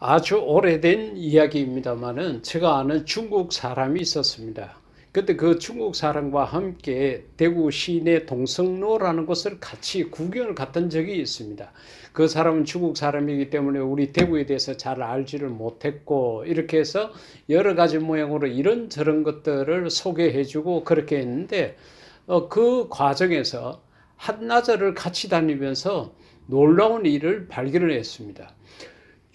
아주 오래된 이야기입니다만은 제가 아는 중국 사람이 있었습니다. 그때 그 중국 사람과 함께 대구 시내 동성로라는 곳을 같이 구경을 갔던 적이 있습니다. 그 사람은 중국 사람이기 때문에 우리 대구에 대해서 잘 알지를 못했고 이렇게 해서 여러 가지 모양으로 이런저런 것들을 소개해주고 그렇게 했는데 어, 그 과정에서 한나절을 같이 다니면서 놀라운 일을 발견을 했습니다.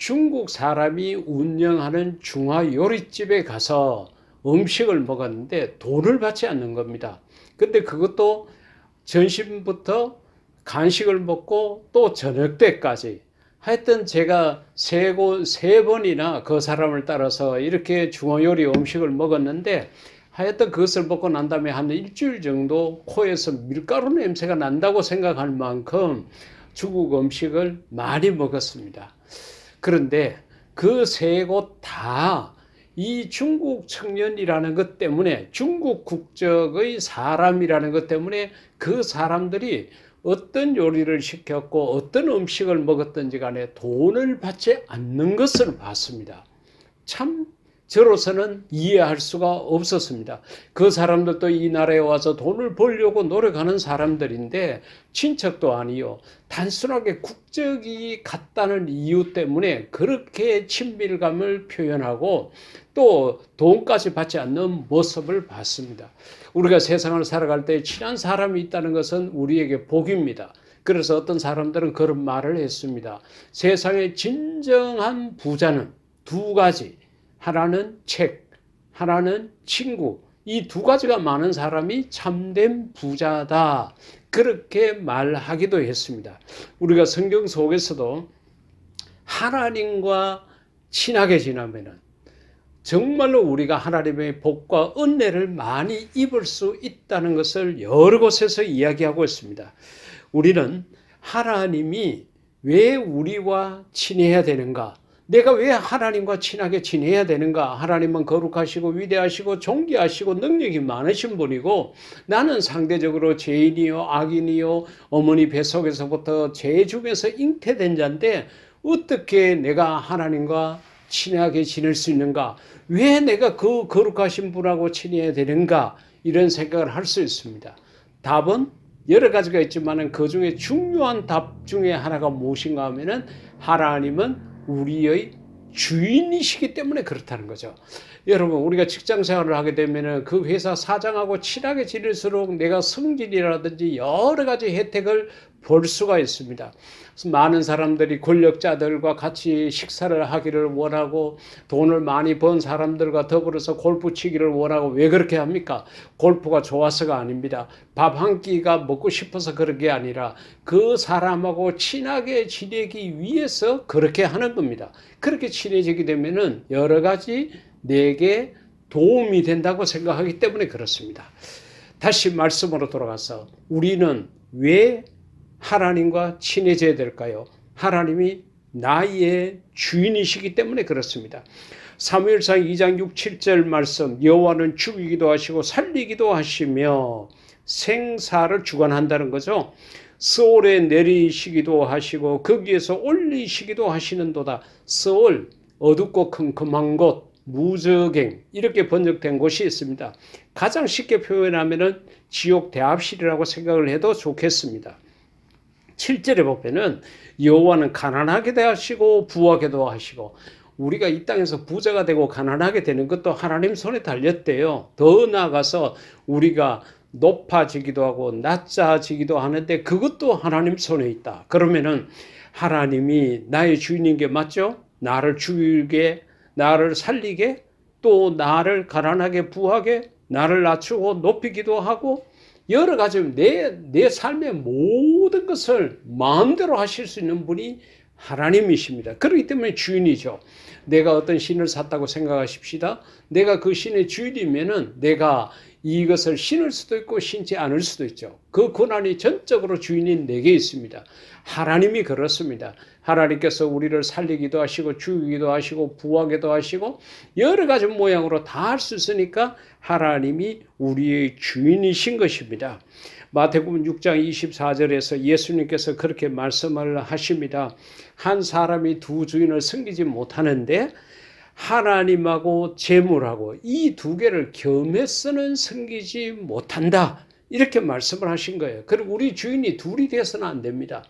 중국 사람이 운영하는 중화 요리집에 가서 음식을 먹었는데 돈을 받지 않는 겁니다. 근데 그것도 전심부터 간식을 먹고 또 저녁 때까지 하여튼 제가 세, 고, 세 번이나 그 사람을 따라서 이렇게 중화요리 음식을 먹었는데 하여튼 그것을 먹고 난 다음에 한 일주일 정도 코에서 밀가루 냄새가 난다고 생각할 만큼 중국 음식을 많이 먹었습니다. 그런데 그 세 곳 다 이 중국 청년이라는 것 때문에 중국 국적의 사람이라는 것 때문에 그 사람들이 어떤 요리를 시켰고 어떤 음식을 먹었든지 간에 돈을 받지 않는 것을 봤습니다. 참 저로서는 이해할 수가 없었습니다. 그 사람들도 이 나라에 와서 돈을 벌려고 노력하는 사람들인데 친척도 아니요. 단순하게 국적이 같다는 이유 때문에 그렇게 친밀감을 표현하고 또 돈까지 받지 않는 모습을 봤습니다. 우리가 세상을 살아갈 때 친한 사람이 있다는 것은 우리에게 복입니다. 그래서 어떤 사람들은 그런 말을 했습니다. 세상의 진정한 부자는 두 가지. 하나는 책, 하나는 친구. 이 두 가지가 많은 사람이 참된 부자다. 그렇게 말하기도 했습니다. 우리가 성경 속에서도 하나님과 친하게 지나면은 정말로 우리가 하나님의 복과 은혜를 많이 입을 수 있다는 것을 여러 곳에서 이야기하고 있습니다. 우리는 하나님이 왜 우리와 친해야 되는가? 내가 왜 하나님과 친하게 지내야 되는가? 하나님은 거룩하시고 위대하시고 존귀하시고 능력이 많으신 분이고 나는 상대적으로 죄인이요 악인이요 어머니 뱃속에서부터 죄 중에서 잉태된 자인데 어떻게 내가 하나님과 친하게 지낼 수 있는가? 왜 내가 그 거룩하신 분하고 친해야 되는가? 이런 생각을 할 수 있습니다. 답은 여러 가지가 있지만 그 중에 중요한 답 중에 하나가 무엇인가 하면은 하나님은 우리의 주인이시기 때문에 그렇다는 거죠. 여러분, 우리가 직장 생활을 하게 되면은 그 회사 사장하고 친하게 지낼수록 내가 승진이라든지 여러 가지 혜택을 볼 수가 있습니다. 많은 사람들이 권력자들과 같이 식사를 하기를 원하고 돈을 많이 번 사람들과 더불어서 골프 치기를 원하고 왜 그렇게 합니까? 골프가 좋아서가 아닙니다. 밥 한 끼가 먹고 싶어서 그런 게 아니라 그 사람하고 친하게 지내기 위해서 그렇게 하는 겁니다. 그렇게 친해지게 되면은 여러 가지 내게 도움이 된다고 생각하기 때문에 그렇습니다. 다시 말씀으로 돌아가서 우리는 왜 하나님과 친해져야 될까요? 하나님이 나의 주인이시기 때문에 그렇습니다. 사무엘상 2장 6, 7절 말씀 여호와는 죽이기도 하시고 살리기도 하시며 생사를 주관한다는 거죠. 서울에 내리시기도 하시고 거기에서 올리시기도 하시는도다. 서울 어둡고 컴컴한 곳 무적행 이렇게 번역된 곳이 있습니다. 가장 쉽게 표현하면 지옥 대합실이라고 생각을 해도 좋겠습니다. 7절에 보면은 여호와는 가난하게 대하시고 부하게도 하시고 우리가 이 땅에서 부자가 되고 가난하게 되는 것도 하나님 손에 달렸대요. 더 나아가서 우리가 높아지기도 하고 낮아지기도 하는데 그것도 하나님 손에 있다. 그러면은 하나님이 나의 주인인 게 맞죠? 나를 죽이게, 나를 살리게, 또 나를 가난하게 부하게, 나를 낮추고 높이기도 하고 여러 가지 내, 내 삶의 모든 것을 마음대로 하실 수 있는 분이 하나님이십니다. 그렇기 때문에 주인이죠. 내가 어떤 신을 샀다고 생각하십시다. 내가 그 신의 주인이면은 내가 이것을 신을 수도 있고 신지 않을 수도 있죠. 그 권한이 전적으로 주인인 내게 있습니다. 하나님이 그렇습니다. 하나님께서 우리를 살리기도 하시고 죽이기도 하시고 부하기도 하시고 여러 가지 모양으로 다 할 수 있으니까 하나님이 우리의 주인이신 것입니다. 마태복음 6장 24절에서 예수님께서 그렇게 말씀을 하십니다. 한 사람이 두 주인을 섬기지 못하는데 하나님하고 재물하고 이 두 개를 겸해서는 섬기지 못한다. 이렇게 말씀을 하신 거예요. 그리고 우리 주인이 둘이 되어서는 안 됩니다.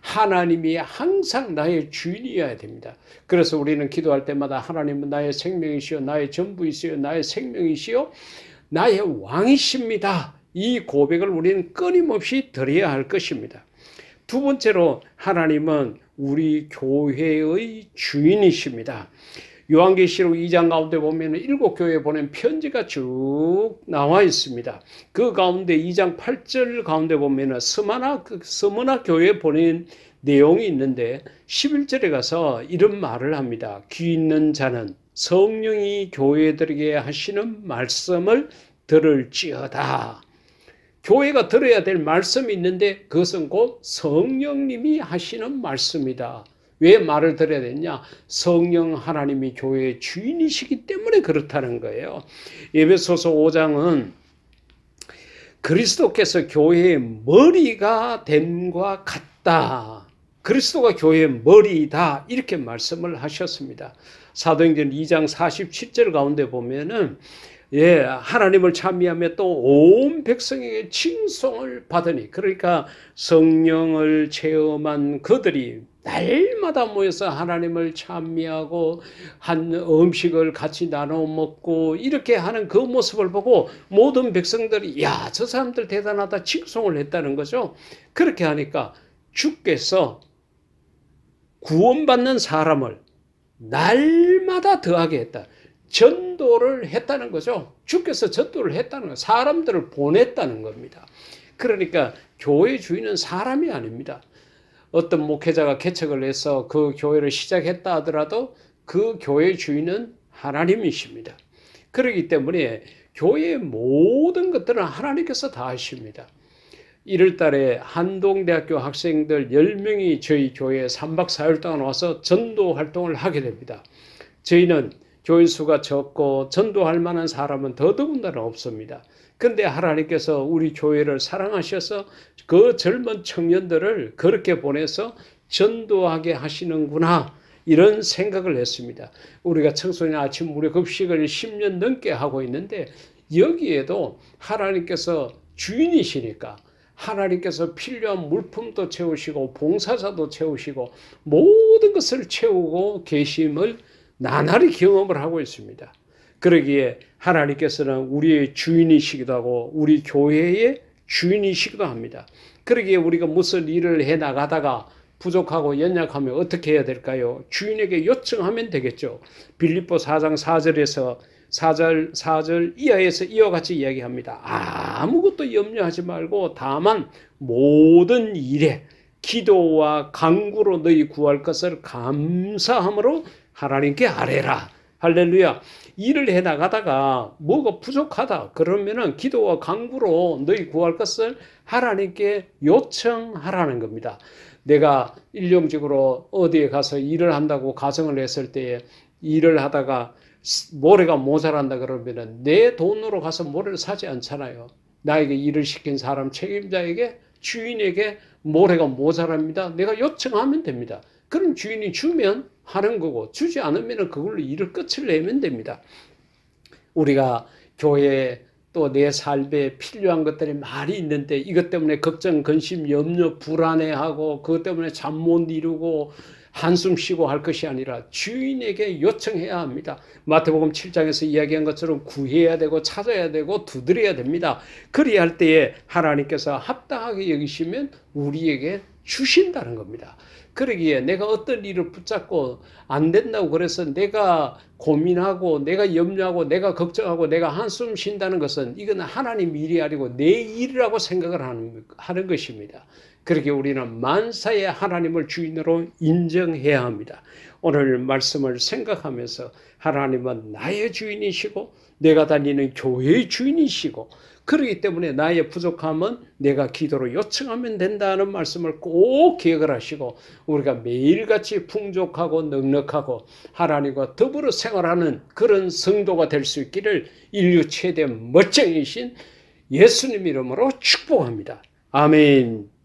하나님이 항상 나의 주인이어야 됩니다. 그래서 우리는 기도할 때마다 하나님은 나의 생명이시요, 나의 전부이시요, 나의 생명이시요, 나의 왕이십니다. 이 고백을 우리는 끊임없이 드려야 할 것입니다. 두 번째로 하나님은 우리 교회의 주인이십니다. 요한계시록 2장 가운데 보면 일곱 교회에 보낸 편지가 쭉 나와 있습니다. 그 가운데 2장 8절 가운데 보면 스마나 스머나 교회에 보낸 내용이 있는데 11절에 가서 이런 말을 합니다. 귀 있는 자는 성령이 교회들에게 하시는 말씀을 들을지어다. 교회가 들어야 될 말씀이 있는데 그것은 곧 성령님이 하시는 말씀이다. 왜 말을 들어야 되냐? 성령 하나님이 교회의 주인이시기 때문에 그렇다는 거예요. 예배소서 5장은 그리스도께서 교회의 머리가 됨과 같다. 그리스도가 교회의 머리다. 이렇게 말씀을 하셨습니다. 사도행전 2장 47절 가운데 보면은 예, 하나님을 찬미하며 또 온 백성에게 칭송을 받으니 그러니까 성령을 체험한 그들이 날마다 모여서 하나님을 찬미하고 한 음식을 같이 나눠 먹고 이렇게 하는 그 모습을 보고 모든 백성들이 야 저 사람들 대단하다 칭송을 했다는 거죠. 그렇게 하니까 주께서 구원받는 사람을 날마다 더하게 했다. 전도를 했다는 거죠. 주께서 전도를 했다는 거 사람들을 보냈다는 겁니다. 그러니까 교회 주인은 사람이 아닙니다. 어떤 목회자가 개척을 해서 그 교회를 시작했다 하더라도 그 교회 주인은 하나님이십니다. 그러기 때문에 교회의 모든 것들은 하나님께서 다 하십니다. 1월 달에 한동대학교 학생들 10명이 저희 교회에 3박 4일 동안 와서 전도 활동을 하게 됩니다. 저희는 교인 수가 적고 전도할 만한 사람은 더더군다나 없습니다. 근데 하나님께서 우리 교회를 사랑하셔서 그 젊은 청년들을 그렇게 보내서 전도하게 하시는구나. 이런 생각을 했습니다. 우리가 청소년 아침 무료 급식을 10년 넘게 하고 있는데 여기에도 하나님께서 주인이시니까 하나님께서 필요한 물품도 채우시고 봉사자도 채우시고 모든 것을 채우고 계심을 나날이 경험을 하고 있습니다. 그러기에 하나님께서는 우리의 주인이시기도 하고 우리 교회의 주인이시기도 합니다. 그러기에 우리가 무슨 일을 해 나가다가 부족하고 연약하면 어떻게 해야 될까요? 주인에게 요청하면 되겠죠. 빌립보 4장 4절에서 4절 4절 이하에서 이와 같이 이야기합니다. 아무것도 염려하지 말고 다만 모든 일에 기도와 간구로 너희 구할 것을 감사함으로 하나님께 아뢰라. 할렐루야. 일을 해 나가다가 뭐가 부족하다 그러면은 기도와 강구로 너희 구할 것을 하나님께 요청하라는 겁니다. 내가 일용직으로 어디에 가서 일을 한다고 가정을 했을 때에 일을 하다가 모래가 모자란다 그러면은 내 돈으로 가서 모래를 사지 않잖아요. 나에게 일을 시킨 사람 책임자에게 주인에게 모래가 모자랍니다. 내가 요청하면 됩니다. 그럼 주인이 주면 하는 거고 주지 않으면 그걸로 일을 끝을 내면 됩니다. 우리가 교회 또 내 삶에 필요한 것들이 많이 있는데 이것 때문에 걱정, 근심, 염려, 불안해하고 그것 때문에 잠 못 이루고 한숨 쉬고 할 것이 아니라 주인에게 요청해야 합니다. 마태복음 7장에서 이야기한 것처럼 구해야 되고 찾아야 되고 두드려야 됩니다. 그리할 때에 하나님께서 합당하게 여기시면 우리에게 주신다는 겁니다. 그러기에 내가 어떤 일을 붙잡고 안 된다고 그래서 내가 고민하고 내가 염려하고 내가 걱정하고 내가 한숨 쉰다는 것은 이건 하나님 일이 아니고 내 일이라고 생각을 하는, 하는 것입니다. 그렇게 우리는 만사의 하나님을 주인으로 인정해야 합니다. 오늘 말씀을 생각하면서 하나님은 나의 주인이시고 내가 다니는 교회의 주인이시고 그렇기 때문에 나의 부족함은 내가 기도로 요청하면 된다는 말씀을 꼭 기억을 하시고 우리가 매일같이 풍족하고 넉넉하고 하나님과 더불어 생활하는 그런 성도가 될 수 있기를 인류 최대 멋쟁이신 예수님 이름으로 축복합니다. 아멘.